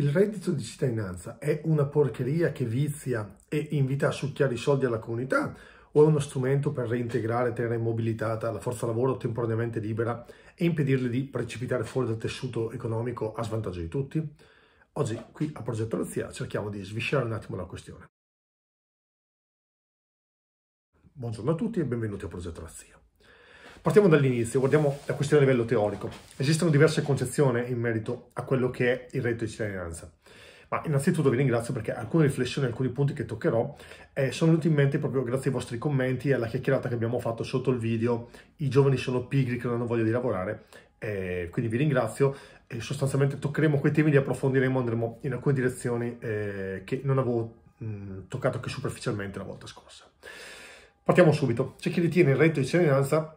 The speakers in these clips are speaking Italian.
Il reddito di cittadinanza è una porcheria che vizia e invita a succhiare i soldi alla comunità o è uno strumento per reintegrare, tenere mobilitata la forza lavoro temporaneamente libera e impedirle di precipitare fuori dal tessuto economico a svantaggio di tutti? Oggi qui a Progetto Razzia cerchiamo di sviscerare un attimo la questione. Buongiorno a tutti e benvenuti a Progetto Razzia. Partiamo dall'inizio, guardiamo la questione a livello teorico. Esistono diverse concezioni in merito a quello che è il reddito di cittadinanza. Ma innanzitutto vi ringrazio perché alcune riflessioni, alcuni punti che toccherò eh, sono venuti in mente proprio grazie ai vostri commenti e alla chiacchierata che abbiamo fatto sotto il video. I giovani sono pigri che non hanno voglia di lavorare. Eh, quindi vi ringrazio e sostanzialmente toccheremo quei temi, li approfondiremo, andremo in alcune direzioni eh, che non avevo mh, mm, toccato che superficialmente la volta scorsa. Partiamo subito. C'è chi ritiene il reddito di cittadinanza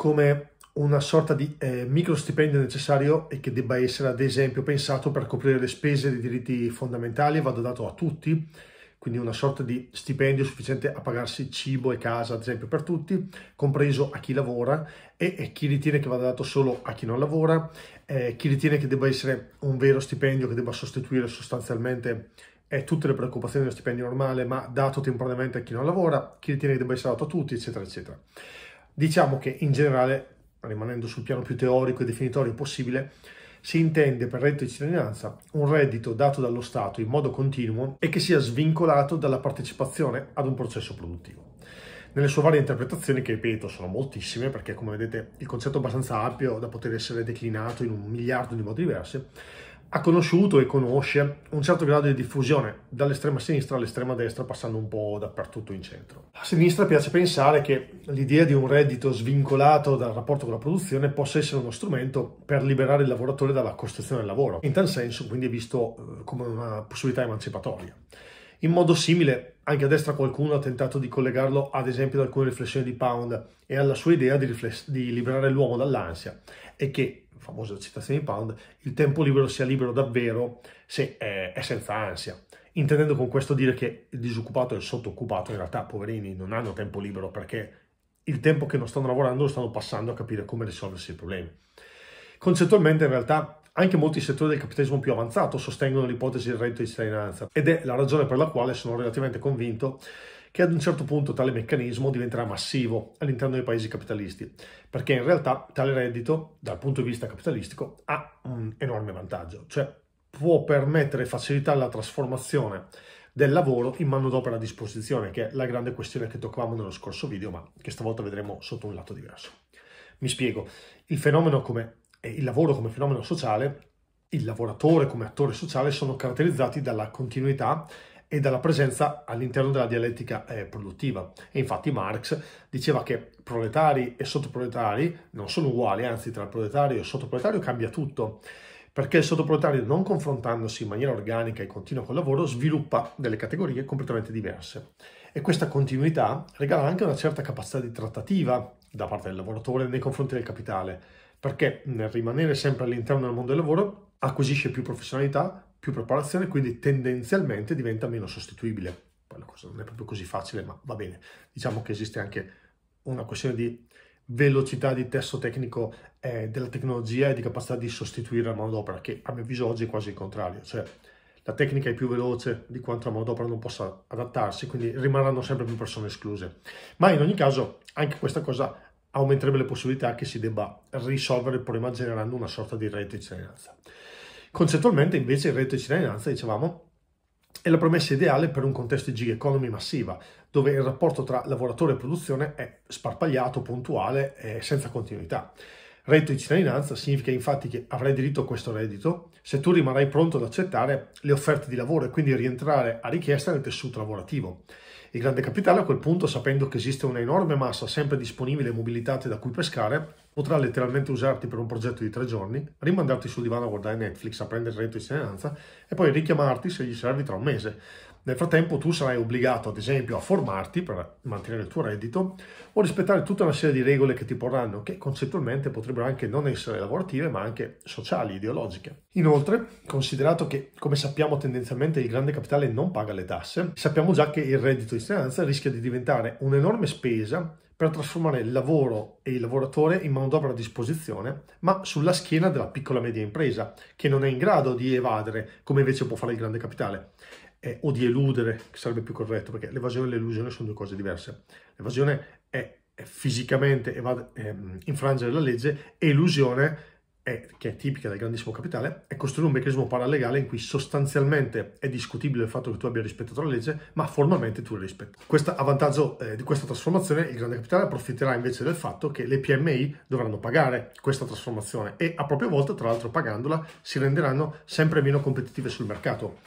come una sorta di eh, microstipendio necessario e che debba essere ad esempio pensato per coprire le spese dei diritti fondamentali e vada dato a tutti, quindi una sorta di stipendio sufficiente a pagarsi cibo e casa ad esempio per tutti, compreso a chi lavora e, e chi ritiene che vada dato solo a chi non lavora, eh, chi ritiene che debba essere un vero stipendio che debba sostituire sostanzialmente eh, tutte le preoccupazioni dello stipendio normale, ma dato temporaneamente a chi non lavora, chi ritiene che debba essere dato a tutti, eccetera, eccetera. Diciamo che in generale, rimanendo sul piano più teorico e definitorio possibile, si intende per reddito di cittadinanza un reddito dato dallo Stato in modo continuo e che sia svincolato dalla partecipazione ad un processo produttivo. Nelle sue varie interpretazioni, che ripeto sono moltissime, perché come vedete il concetto è abbastanza ampio da poter essere declinato in un miliardo di modi diversi, ha conosciuto e conosce un certo grado di diffusione dall'estrema sinistra all'estrema destra, passando un po' dappertutto in centro. A sinistra piace pensare che l'idea di un reddito svincolato dal rapporto con la produzione possa essere uno strumento per liberare il lavoratore dalla costruzione del lavoro. In tal senso, quindi, è visto eh, come una possibilità emancipatoria. In modo simile, anche a destra qualcuno ha tentato di collegarlo ad esempio ad alcune riflessioni di Pound e alla sua idea di, di liberare l'uomo dall'ansia e che famosa citazione di Pound, il tempo libero sia libero davvero se è, senza ansia. Intendendo con questo dire che il disoccupato e il sottoccupato in realtà, poverini, non hanno tempo libero perché il tempo che non stanno lavorando lo stanno passando a capire come risolversi i problemi. Concettualmente in realtà anche molti settori del capitalismo più avanzato sostengono l'ipotesi del reddito di cittadinanza ed è la ragione per la quale sono relativamente convinto che ad un certo punto tale meccanismo diventerà massivo all'interno dei paesi capitalisti, perché in realtà tale reddito, dal punto di vista capitalistico, ha un enorme vantaggio, cioè può permettere e facilitare la trasformazione del lavoro in manodopera a disposizione, che è la grande questione che toccavamo nello scorso video, ma che stavolta vedremo sotto un lato diverso. Mi spiego, il fenomeno come il lavoro come fenomeno sociale, il lavoratore come attore sociale sono caratterizzati dalla continuità e dalla presenza all'interno della dialettica eh, produttiva. E infatti Marx diceva che proletari e sottoproletari non sono uguali, anzi tra proletario e sottoproletario cambia tutto, perché il sottoproletario non confrontandosi in maniera organica e continua col lavoro sviluppa delle categorie completamente diverse. E questa continuità regala anche una certa capacità di trattativa da parte del lavoratore nei confronti del capitale, perché nel rimanere sempre all'interno del mondo del lavoro acquisisce più professionalità, più preparazione, quindi tendenzialmente diventa meno sostituibile. Poi la cosa non è proprio così facile, ma va bene. Diciamo che esiste anche una questione di velocità di testo tecnico eh, della tecnologia e di capacità di sostituire la manodopera, che a mio avviso oggi è quasi il contrario, cioè la tecnica è più veloce di quanto la manodopera non possa adattarsi, quindi rimarranno sempre più persone escluse. Ma in ogni caso anche questa cosa aumenterebbe le possibilità che si debba risolvere il problema generando una sorta di rete di cittadinanza. Concettualmente invece il reddito di cittadinanza, dicevamo, è la promessa ideale per un contesto di gig economy massiva, dove il rapporto tra lavoratore e produzione è sparpagliato, puntuale e senza continuità. Reddito di cittadinanza significa infatti che avrai diritto a questo reddito se tu rimarrai pronto ad accettare le offerte di lavoro e quindi rientrare a richiesta nel tessuto lavorativo. Il grande capitale a quel punto, sapendo che esiste un'enorme massa sempre disponibile e mobilitata da cui pescare, potrà letteralmente usarti per un progetto di tre giorni, rimandarti sul divano a guardare Netflix, a prendere il reddito di cittadinanza e poi richiamarti se gli servi tra un mese. Nel frattempo tu sarai obbligato ad esempio a formarti per mantenere il tuo reddito o rispettare tutta una serie di regole che ti porranno che concettualmente potrebbero anche non essere lavorative ma anche sociali, ideologiche. Inoltre, considerato che come sappiamo tendenzialmente il grande capitale non paga le tasse, sappiamo già che il reddito di cittadinanza rischia di diventare un'enorme spesa per trasformare il lavoro e il lavoratore in manodopera a disposizione, ma sulla schiena della piccola e media impresa, che non è in grado di evadere, come invece può fare il grande capitale, eh, o di eludere, che sarebbe più corretto, perché l'evasione e l'elusione sono due cose diverse. L'evasione è, è fisicamente evad- ehm, infrangere la legge e illusione è, che è tipica del grandissimo capitale, è costruire un meccanismo paralegale in cui sostanzialmente è discutibile il fatto che tu abbia rispettato la legge, ma formalmente tu la rispetti. Questa, a vantaggio eh, di questa trasformazione, il grande capitale approfitterà invece del fatto che le PMI dovranno pagare questa trasformazione e a propria volta, tra l'altro pagandola, si renderanno sempre meno competitive sul mercato.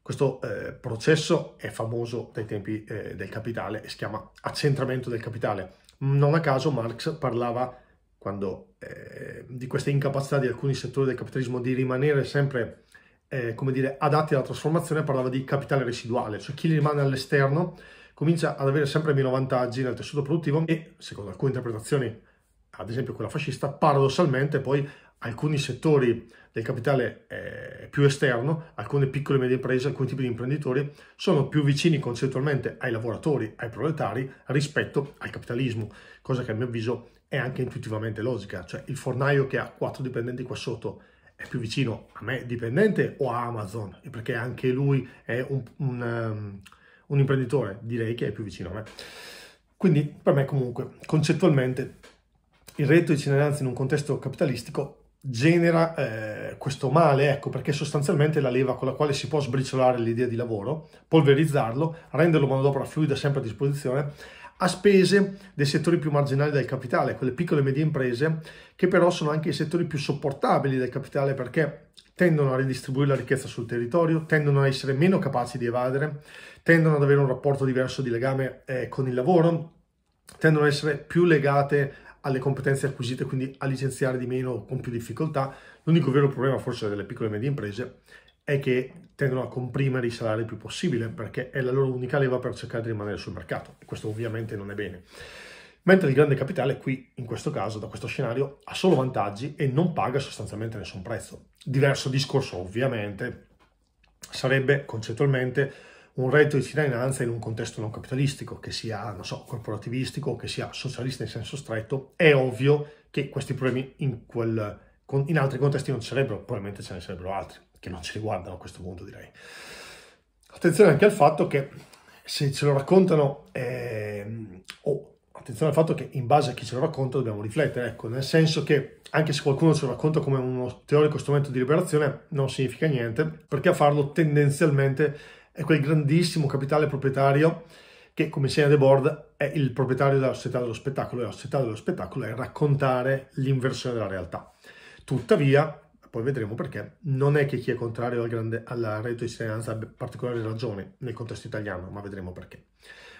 Questo eh, processo è famoso dai tempi eh, del capitale e si chiama accentramento del capitale. Non a caso Marx parlava quando eh, di questa incapacità di alcuni settori del capitalismo di rimanere sempre eh, come dire, adatti alla trasformazione, parlava di capitale residuale, cioè chi rimane all'esterno comincia ad avere sempre meno vantaggi nel tessuto produttivo e, secondo alcune interpretazioni, ad esempio quella fascista, paradossalmente poi alcuni settori del capitale eh, più esterno, alcune piccole e medie imprese, alcuni tipi di imprenditori sono più vicini concettualmente ai lavoratori, ai proletari rispetto al capitalismo, cosa che a mio avviso è anche intuitivamente logica, cioè il fornaio che ha quattro dipendenti qua sotto è più vicino a me dipendente o a Amazon, perché anche lui è un, un, um, un imprenditore, direi che è più vicino a me. Quindi per me comunque concettualmente il reddito di cittadinanza in un contesto capitalistico genera eh, questo male, ecco, perché sostanzialmente è la leva con la quale si può sbriciolare l'idea di lavoro, polverizzarlo, renderlo manodopera fluida sempre a disposizione, a spese dei settori più marginali del capitale, quelle piccole e medie imprese, che però sono anche i settori più sopportabili del capitale perché tendono a ridistribuire la ricchezza sul territorio, tendono a essere meno capaci di evadere, tendono ad avere un rapporto diverso di legame eh, con il lavoro, tendono ad essere più legate alle competenze acquisite, quindi a licenziare di meno con più difficoltà. L'unico vero problema forse delle piccole e medie imprese è che tendono a comprimere i salari il più possibile perché è la loro unica leva per cercare di rimanere sul mercato questo ovviamente non è bene. Mentre il grande capitale qui, in questo caso, da questo scenario, ha solo vantaggi e non paga sostanzialmente nessun prezzo. Diverso discorso ovviamente sarebbe concettualmente un reddito di cittadinanza in un contesto non capitalistico, che sia, so, corporativistico che sia socialista in senso stretto, è ovvio che questi problemi in, quel, in altri contesti non ci sarebbero, probabilmente ce ne sarebbero altri che non ci riguardano a questo punto, direi. Attenzione anche al fatto che se ce lo raccontano, eh, o oh, attenzione al fatto che in base a chi ce lo racconta dobbiamo riflettere, ecco, nel senso che anche se qualcuno ce lo racconta come uno teorico strumento di liberazione, non significa niente, perché a farlo tendenzialmente è quel grandissimo capitale proprietario che come Siena de Board è il proprietario della società dello spettacolo e la società dello spettacolo è raccontare l'inversione della realtà. Tuttavia, poi vedremo perché, non è che chi è contrario al, grande, al reddito di cittadinanza abbia particolari ragioni nel contesto italiano, ma vedremo perché.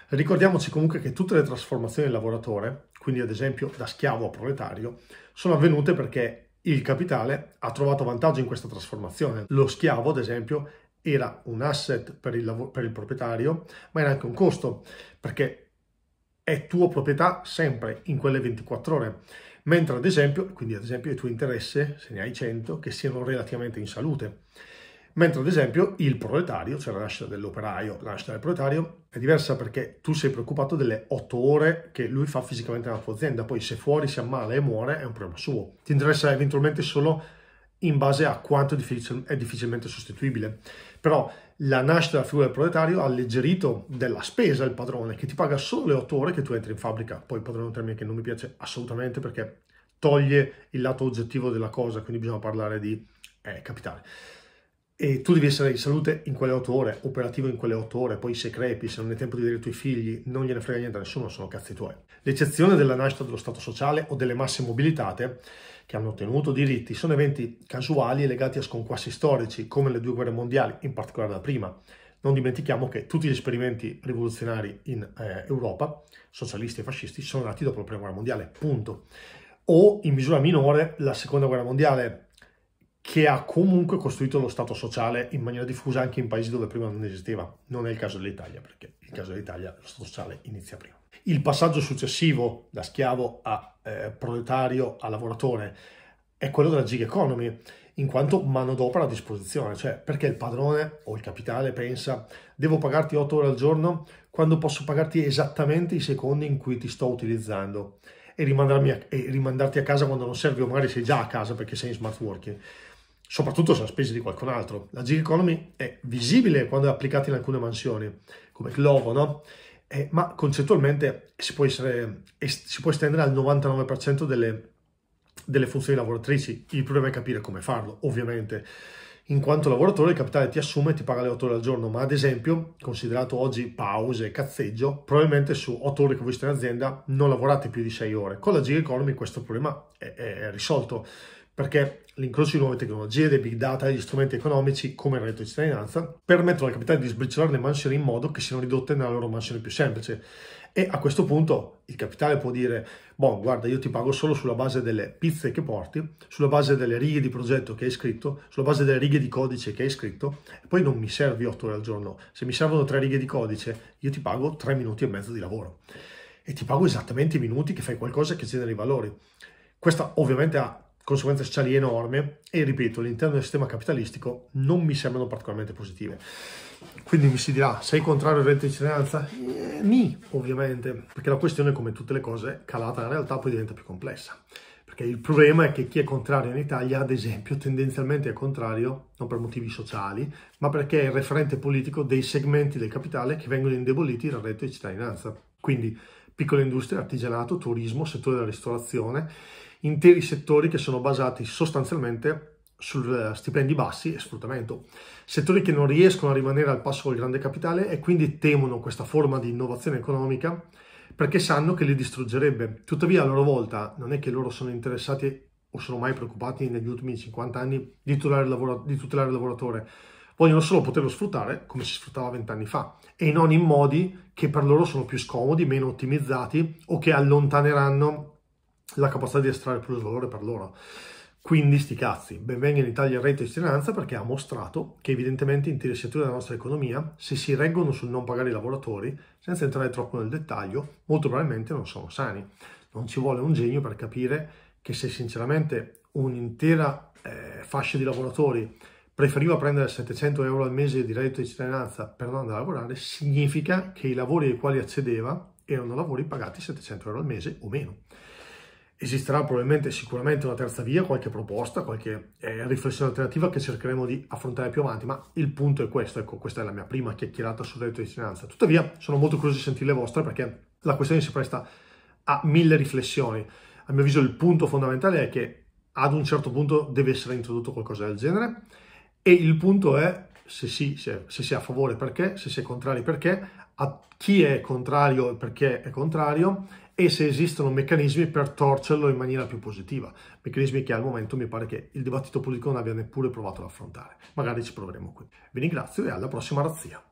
Ricordiamoci comunque che tutte le trasformazioni del lavoratore, quindi ad esempio da schiavo a proletario, sono avvenute perché il capitale ha trovato vantaggio in questa trasformazione. Lo schiavo, ad esempio, era un asset per il, per il proprietario, ma era anche un costo, perché è tua proprietà sempre in quelle 24 ore. Mentre ad esempio, quindi ad esempio il tuo interesse, se ne hai 100, che siano relativamente in salute. Mentre ad esempio il proletario, cioè la nascita dell'operaio, la nascita del proletario è diversa perché tu sei preoccupato delle 8 ore che lui fa fisicamente nella tua azienda, poi se fuori si ammala e muore è un problema suo. Ti interessa eventualmente solo in base a quanto è difficilmente sostituibile. Però la nascita della figura del proletario ha alleggerito della spesa il padrone, che ti paga solo le otto ore che tu entri in fabbrica. Poi il padrone è un termine che non mi piace assolutamente perché toglie il lato oggettivo della cosa, quindi bisogna parlare di eh, capitale e tu devi essere in salute in quelle otto ore, operativo in quelle otto ore, poi se crepi, se non hai tempo di vedere i tuoi figli, non gliene frega niente a nessuno, sono cazzi tuoi. L'eccezione della nascita dello stato sociale o delle masse mobilitate che hanno ottenuto diritti sono eventi casuali e legati a sconquassi storici, come le due guerre mondiali, in particolare la prima. Non dimentichiamo che tutti gli esperimenti rivoluzionari in eh, Europa, socialisti e fascisti, sono nati dopo la prima guerra mondiale, punto. O in misura minore la seconda guerra mondiale, che ha comunque costruito lo Stato sociale in maniera diffusa anche in paesi dove prima non esisteva. Non è il caso dell'Italia, perché nel caso dell'Italia lo Stato sociale inizia prima. Il passaggio successivo da schiavo a eh, proletario a lavoratore è quello della gig economy, in quanto manodopera a disposizione, cioè perché il padrone o il capitale pensa devo pagarti 8 ore al giorno quando posso pagarti esattamente i secondi in cui ti sto utilizzando e, a, e rimandarti a casa quando non serve, o magari sei già a casa perché sei in smart working soprattutto se la spese di qualcun altro. La gig economy è visibile quando è applicata in alcune mansioni, come Glovo, no? Eh, ma concettualmente si può, essere, si può, estendere al 99% delle, delle funzioni lavoratrici. Il problema è capire come farlo, ovviamente. In quanto lavoratore il capitale ti assume e ti paga le 8 ore al giorno, ma ad esempio, considerato oggi pause e cazzeggio, probabilmente su 8 ore che voi state in azienda non lavorate più di 6 ore. Con la gig economy questo problema è, è risolto perché l'incrocio di nuove tecnologie, dei big data e gli strumenti economici come il reddito di cittadinanza permettono al capitale di sbriciolare le mansioni in modo che siano ridotte nella loro mansione più semplice. E a questo punto il capitale può dire, boh, guarda, io ti pago solo sulla base delle pizze che porti, sulla base delle righe di progetto che hai scritto, sulla base delle righe di codice che hai scritto, e poi non mi servi 8 ore al giorno. Se mi servono 3 righe di codice, io ti pago 3 minuti e mezzo di lavoro. E ti pago esattamente i minuti che fai qualcosa che genera i valori. Questa ovviamente ha conseguenze sociali enorme e ripeto all'interno del sistema capitalistico non mi sembrano particolarmente positive quindi mi si dirà sei contrario al reddito di cittadinanza? Eh, ni ovviamente perché la questione come tutte le cose calata nella realtà poi diventa più complessa perché il problema è che chi è contrario in Italia ad esempio tendenzialmente è contrario non per motivi sociali ma perché è il referente politico dei segmenti del capitale che vengono indeboliti dal reddito di cittadinanza quindi piccola industria, artigianato, turismo, settore della ristorazione interi settori che sono basati sostanzialmente su eh, stipendi bassi e sfruttamento, settori che non riescono a rimanere al passo col grande capitale e quindi temono questa forma di innovazione economica perché sanno che li distruggerebbe. Tuttavia a loro volta non è che loro sono interessati o sono mai preoccupati negli ultimi 50 anni di tutelare il, lavoro, di tutelare il lavoratore, vogliono solo poterlo sfruttare come si sfruttava vent'anni fa e non in modi che per loro sono più scomodi, meno ottimizzati o che allontaneranno la capacità di estrarre più valore per loro. Quindi sti cazzi, benvenga in Italia il reddito di cittadinanza perché ha mostrato che evidentemente interessatori della nostra economia, se si reggono sul non pagare i lavoratori, senza entrare troppo nel dettaglio, molto probabilmente non sono sani. Non ci vuole un genio per capire che se sinceramente un'intera eh, fascia di lavoratori preferiva prendere 700 euro al mese di reddito di cittadinanza per non andare a lavorare, significa che i lavori ai quali accedeva erano lavori pagati 700 euro al mese o meno esisterà probabilmente sicuramente una terza via, qualche proposta, qualche eh, riflessione alternativa che cercheremo di affrontare più avanti, ma il punto è questo, ecco, questa è la mia prima chiacchierata sul reddito di finanza. Tuttavia sono molto curioso di sentire le vostre perché la questione si presta a mille riflessioni. A mio avviso il punto fondamentale è che ad un certo punto deve essere introdotto qualcosa del genere e il punto è se si, se, se si è a favore perché, se si è contrari perché, a chi è contrario e perché è contrario e se esistono meccanismi per torcerlo in maniera più positiva, meccanismi che al momento mi pare che il dibattito politico non abbia neppure provato ad affrontare. Magari ci proveremo qui. Vi ringrazio e alla prossima razzia.